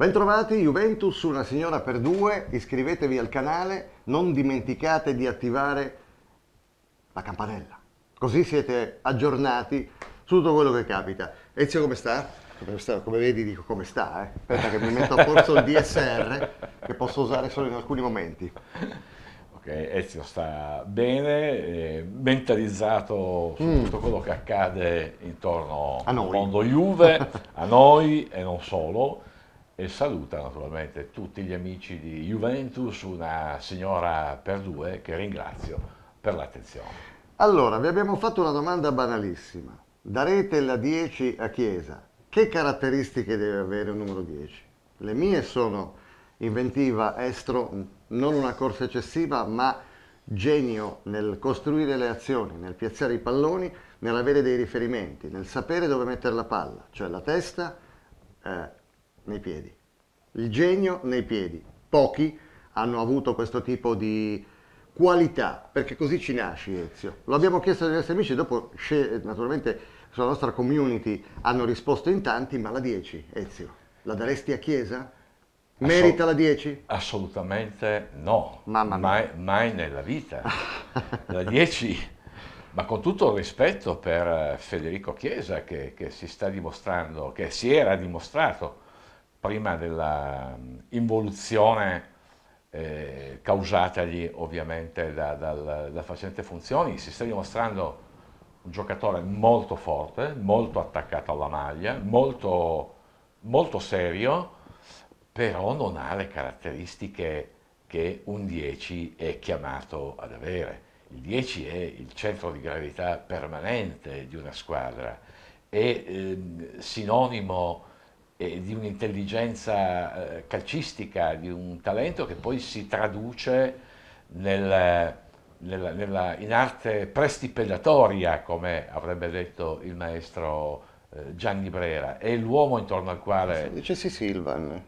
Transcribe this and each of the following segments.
Bentrovati Juventus, una signora per due, iscrivetevi al canale, non dimenticate di attivare la campanella, così siete aggiornati su tutto quello che capita. Ezio come sta? Come, sta? come vedi dico come sta, eh? aspetta che mi metto a posto il DSR che posso usare solo in alcuni momenti. Ok, Ezio sta bene, eh, mentalizzato su mm. tutto quello che accade intorno al mondo Juve, a noi e non solo e saluta naturalmente tutti gli amici di Juventus, una signora per due che ringrazio per l'attenzione. Allora, vi abbiamo fatto una domanda banalissima. Darete la 10 a Chiesa. Che caratteristiche deve avere un numero 10? Le mie sono inventiva, estro, non una corsa eccessiva, ma genio nel costruire le azioni, nel piazzare i palloni, nell'avere dei riferimenti, nel sapere dove mettere la palla, cioè la testa, eh, nei piedi. Il genio nei piedi. Pochi hanno avuto questo tipo di qualità, perché così ci nasci Ezio. Lo abbiamo chiesto ai nostri amici, dopo naturalmente sulla nostra community hanno risposto in tanti, ma la 10 Ezio, la daresti a Chiesa? Merita la 10? Assolutamente no, Mamma mia. Mai, mai nella vita. La 10, ma con tutto il rispetto per Federico Chiesa che, che si sta dimostrando, che si era dimostrato prima dell'involuzione mm, eh, causatagli ovviamente da, dal, da facente funzioni, si sta dimostrando un giocatore molto forte, molto attaccato alla maglia, molto, molto serio, però non ha le caratteristiche che un 10 è chiamato ad avere. Il 10 è il centro di gravità permanente di una squadra, è eh, sinonimo eh, di un'intelligenza eh, calcistica, di un talento che poi si traduce nel, nella, nella, in arte prestipellatoria, come avrebbe detto il maestro eh, Gianni Brera, è l'uomo intorno al quale... Dice sì Silvan,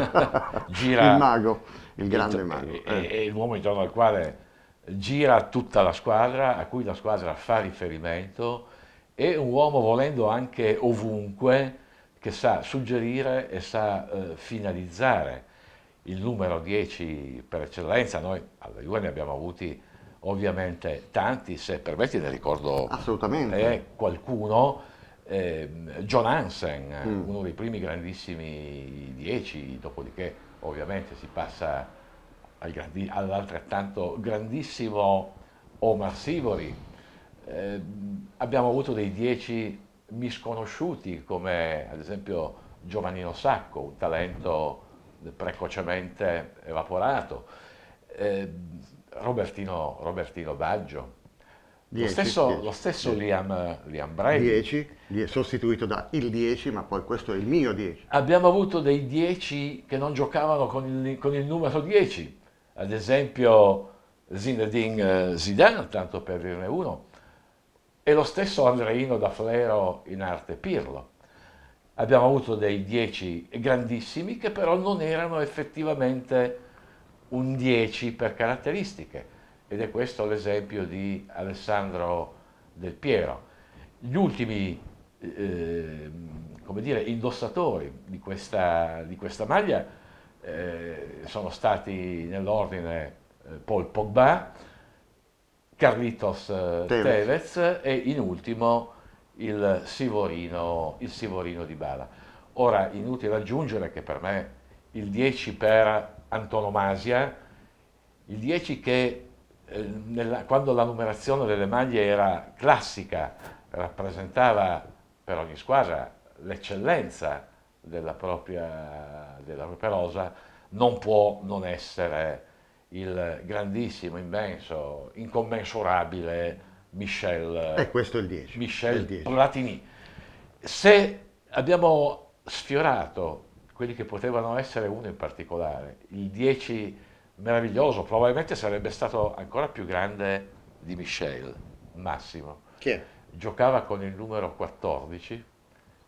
gira, il mago, il grande mago. eh. è l'uomo intorno al quale gira tutta la squadra, a cui la squadra fa riferimento, è un uomo volendo anche ovunque, che sa suggerire e sa eh, finalizzare il numero 10 per eccellenza. Noi alla Juve ne abbiamo avuti ovviamente tanti, se permetti ne ricordo eh, qualcuno. Eh, John Hansen, mm. uno dei primi grandissimi 10, dopodiché ovviamente si passa al grandi, all'altrettanto grandissimo Omar Sivori. Eh, abbiamo avuto dei 10 misconosciuti come ad esempio Giovannino Sacco, un talento precocemente evaporato, eh, Robertino, Robertino, Baggio, dieci, lo stesso, lo stesso Liam, Liam Brady. 10, sostituito da il 10, ma poi questo è il mio 10. Abbiamo avuto dei 10 che non giocavano con il, con il numero 10, ad esempio Zinedine eh, Zidane, tanto per dirne uno, e lo stesso Andreino da Flero in arte Pirlo. Abbiamo avuto dei dieci grandissimi che però non erano effettivamente un dieci per caratteristiche ed è questo l'esempio di Alessandro Del Piero. Gli ultimi eh, come dire, indossatori di questa, di questa maglia eh, sono stati nell'ordine eh, Paul Pogba, Carlitos eh, Tevez. Tevez e in ultimo il Sivorino, il Sivorino di Bala. Ora, inutile aggiungere che per me il 10 per antonomasia, il 10 che eh, nella, quando la numerazione delle maglie era classica, rappresentava per ogni squadra l'eccellenza della propria, della propria rosa, non può non essere il grandissimo, immenso, incommensurabile Michel, e eh, questo è il 10, Michel il 10. Platini. Se abbiamo sfiorato quelli che potevano essere uno in particolare, il 10 meraviglioso, probabilmente sarebbe stato ancora più grande di Michel, Massimo. Chi è? Giocava con il numero 14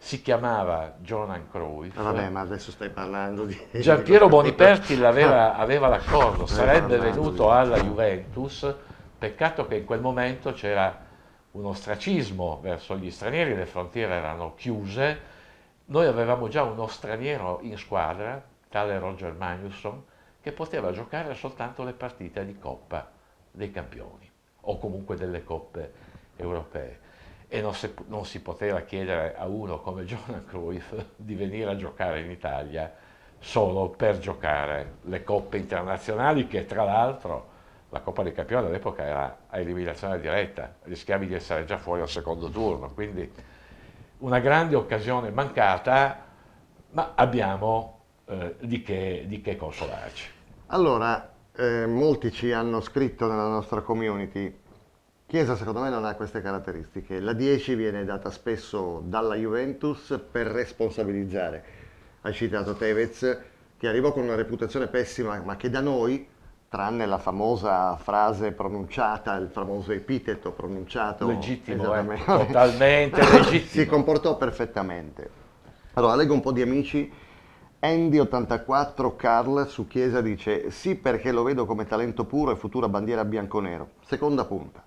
si chiamava Jonan Cruyff. Ah, vabbè, ma adesso stai parlando di... Giampiero Boniperti l'aveva, ah. aveva l'accordo, eh, sarebbe venuto alla Juventus, peccato che in quel momento c'era uno stracismo verso gli stranieri, le frontiere erano chiuse, noi avevamo già uno straniero in squadra, tale Roger Magnusson, che poteva giocare soltanto le partite di Coppa dei Campioni o comunque delle coppe europee e non si, non si poteva chiedere a uno come John Cruyff di venire a giocare in Italia solo per giocare le coppe internazionali che tra l'altro la Coppa dei Campioni all'epoca era a eliminazione diretta, rischiavi di essere già fuori al secondo turno, quindi una grande occasione mancata, ma abbiamo eh, di, che, di, che, consolarci. Allora, eh, molti ci hanno scritto nella nostra community, Chiesa secondo me non ha queste caratteristiche. La 10 viene data spesso dalla Juventus per responsabilizzare. Hai citato Tevez che arrivò con una reputazione pessima ma che da noi, tranne la famosa frase pronunciata, il famoso epiteto pronunciato legittimo, eh, totalmente legittimo, si comportò perfettamente. Allora leggo un po' di amici. Andy84 Carl su Chiesa dice sì perché lo vedo come talento puro e futura bandiera bianconero. Seconda punta.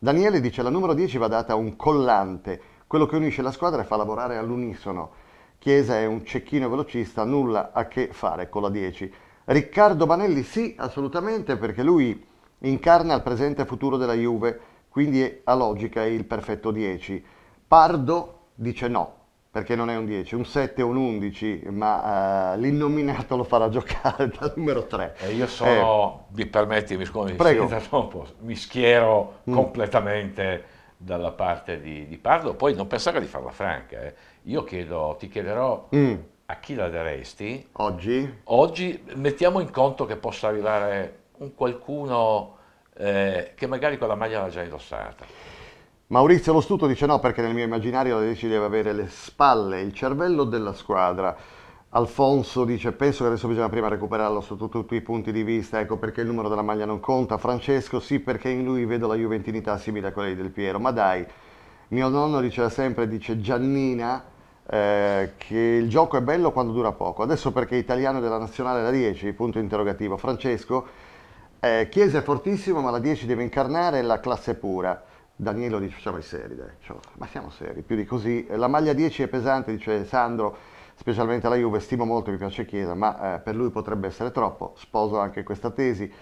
Daniele dice la numero 10 va data a un collante, quello che unisce la squadra e fa lavorare all'unisono. Chiesa è un cecchino velocista, nulla a che fare con la 10. Riccardo Banelli sì, assolutamente, perché lui incarna il presente e futuro della Juve, quindi a logica è il perfetto 10. Pardo dice no, perché non è un 10, un 7 un 11, ma uh, l'innominato lo farà giocare dal numero 3. E io sono, eh. mi permetti, mi scusi, Prego. mi schiero mm. completamente dalla parte di, di, Pardo, poi non pensare di farla franca, eh. io chiedo, ti chiederò mm. a chi la daresti. Oggi? Oggi mettiamo in conto che possa arrivare un qualcuno eh, che magari quella maglia l'ha già indossata. Maurizio Lo Stuto dice no perché nel mio immaginario la Lecce deve avere le spalle, il cervello della squadra. Alfonso dice penso che adesso bisogna prima recuperarlo sotto tutti i punti di vista, ecco perché il numero della maglia non conta. Francesco sì perché in lui vedo la juventinità simile a quella di Del Piero, ma dai, mio nonno diceva sempre, dice Giannina, eh, che il gioco è bello quando dura poco. Adesso perché italiano della nazionale la 10, punto interrogativo. Francesco, eh, Chiesa è fortissimo ma la 10 deve incarnare la classe pura. Danielo dice facciamo i seri, dai. Cioè, ma siamo seri, più di così. La maglia 10 è pesante, dice Sandro, specialmente alla Juve, stimo molto, mi piace Chiesa, ma eh, per lui potrebbe essere troppo, sposo anche questa tesi.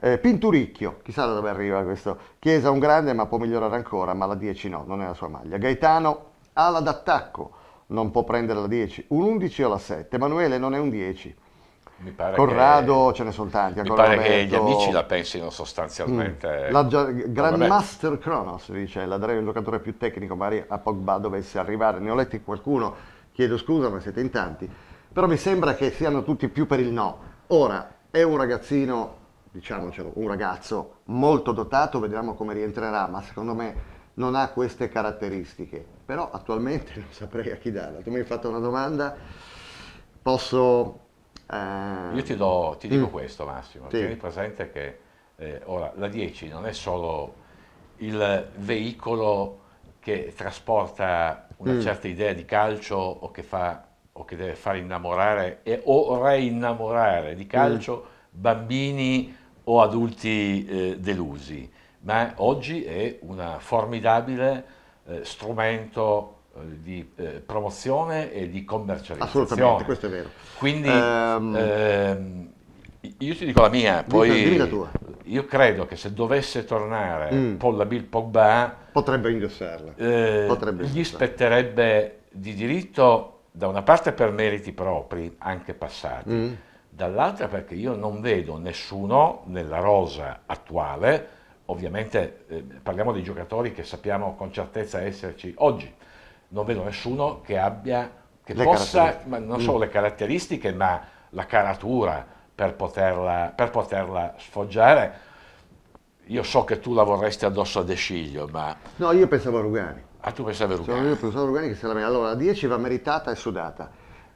Eh, Pinturicchio, chissà da dove arriva questo. Chiesa un grande ma può migliorare ancora, ma la 10 no, non è la sua maglia. Gaetano, ala d'attacco, non può prendere la 10, un 11 o la 7. Emanuele non è un 10 mi pare Corrado che, ce ne sono tanti. Mi pare che gli amici la pensino sostanzialmente. Mm. La Grandmaster Kronos, dice, la darei il giocatore più tecnico, magari a Pogba dovesse arrivare. Ne ho letti qualcuno, chiedo scusa ma siete in tanti. Però mi sembra che siano tutti più per il no. Ora, è un ragazzino, diciamocelo, un ragazzo molto dotato, vediamo come rientrerà, ma secondo me non ha queste caratteristiche. Però attualmente non saprei a chi darla. Tu mi hai fatto una domanda, posso Uh, Io ti, do, ti dico mm. questo Massimo, sì. tieni presente che eh, ora, la 10 non è solo il veicolo che trasporta una mm. certa idea di calcio o che, fa, o che deve far innamorare e, o reinnamorare di mm. calcio mm. bambini o adulti eh, delusi, ma oggi è un formidabile eh, strumento eh, di eh, promozione e di commercializzazione. Assolutamente, questo è vero. Quindi um, ehm, ehm io ti dico la mia, poi la tua. io credo che se dovesse tornare mm. Paul Bill Pogba potrebbe indossarla. Eh, potrebbe gli spetterebbe di diritto da una parte per meriti propri, anche passati, mm. dall'altra perché io non vedo nessuno nella rosa attuale, ovviamente eh, parliamo di giocatori che sappiamo con certezza esserci oggi, non vedo nessuno che abbia, che le possa, non mm. solo le caratteristiche, ma la caratura per poterla, per poterla sfoggiare. Io so che tu la vorresti addosso a De Sciglio, ma... No, io pensavo a Rugani. Ah, tu pensavi a cioè, Rugani? Cioè, io pensavo a Rugani che se la merita. Allora, la 10 va meritata e sudata.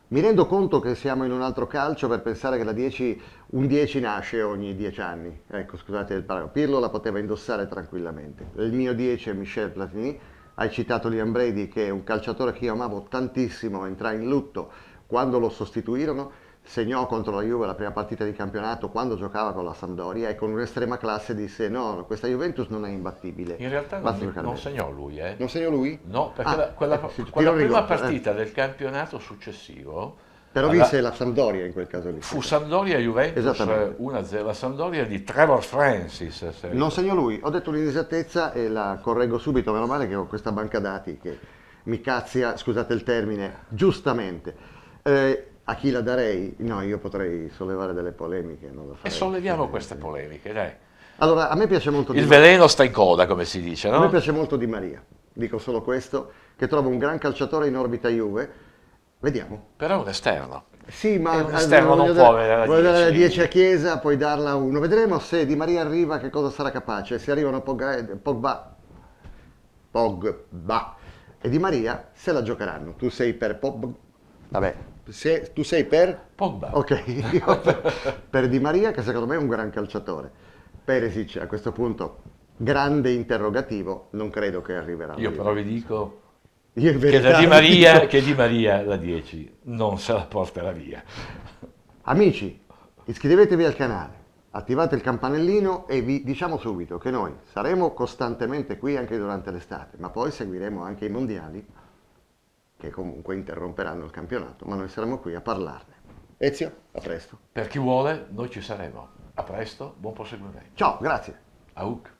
Mi rendo conto che siamo in un altro calcio per pensare che la 10, un 10 nasce ogni 10 anni. Ecco, scusate il paragone. Pirlo la poteva indossare tranquillamente. Il mio 10 è Michel Platini hai citato Liam Brady che è un calciatore che io amavo tantissimo, entrai in lutto quando lo sostituirono, segnò contro la Juve la prima partita di campionato quando giocava con la Sampdoria e con un'estrema classe disse no, questa Juventus non è imbattibile. In realtà non, non, segnò lui, eh. Non segnò lui? No, perché ah, la, quella, eh, quella prima eh. partita eh. del campionato successivo però vinse alla... la Sampdoria in quel caso lì. Fu Sampdoria-Juventus 1-0, la Sampdoria di Trevor Francis. Se... Non segno lui, ho detto un'inesattezza e la correggo subito, meno male che ho questa banca dati che mi cazia, scusate il termine, giustamente. Eh, a chi la darei? No, io potrei sollevare delle polemiche. E solleviamo queste polemiche, dai. Allora, a me piace molto Il veleno sta in coda, come si dice, no? A me piace molto Di Maria, dico solo questo, che trovo un gran calciatore in orbita Juve, Vediamo. Però è un esterno. Sì, ma un esterno non può avere la 10. dare la 10 a Chiesa, poi darla a uno. Vedremo se Di Maria arriva che cosa sarà capace. Se arrivano Pogba, Pogba, e Di Maria se la giocheranno. Tu sei per Pogba. Vabbè. Se, tu sei per? Pogba. Ok, io per Di Maria che secondo me è un gran calciatore. Peresic a questo punto grande interrogativo, non credo che arriverà. Io però vi dico che da, Maria, che Di Maria la 10 non se la porterà via. Amici, iscrivetevi al canale, attivate il campanellino e vi diciamo subito che noi saremo costantemente qui anche durante l'estate, ma poi seguiremo anche i mondiali che comunque interromperanno il campionato, ma noi saremo qui a parlarne. Ezio, a presto. Per chi vuole, noi ci saremo. A presto, buon proseguimento. Ciao, grazie. Auk.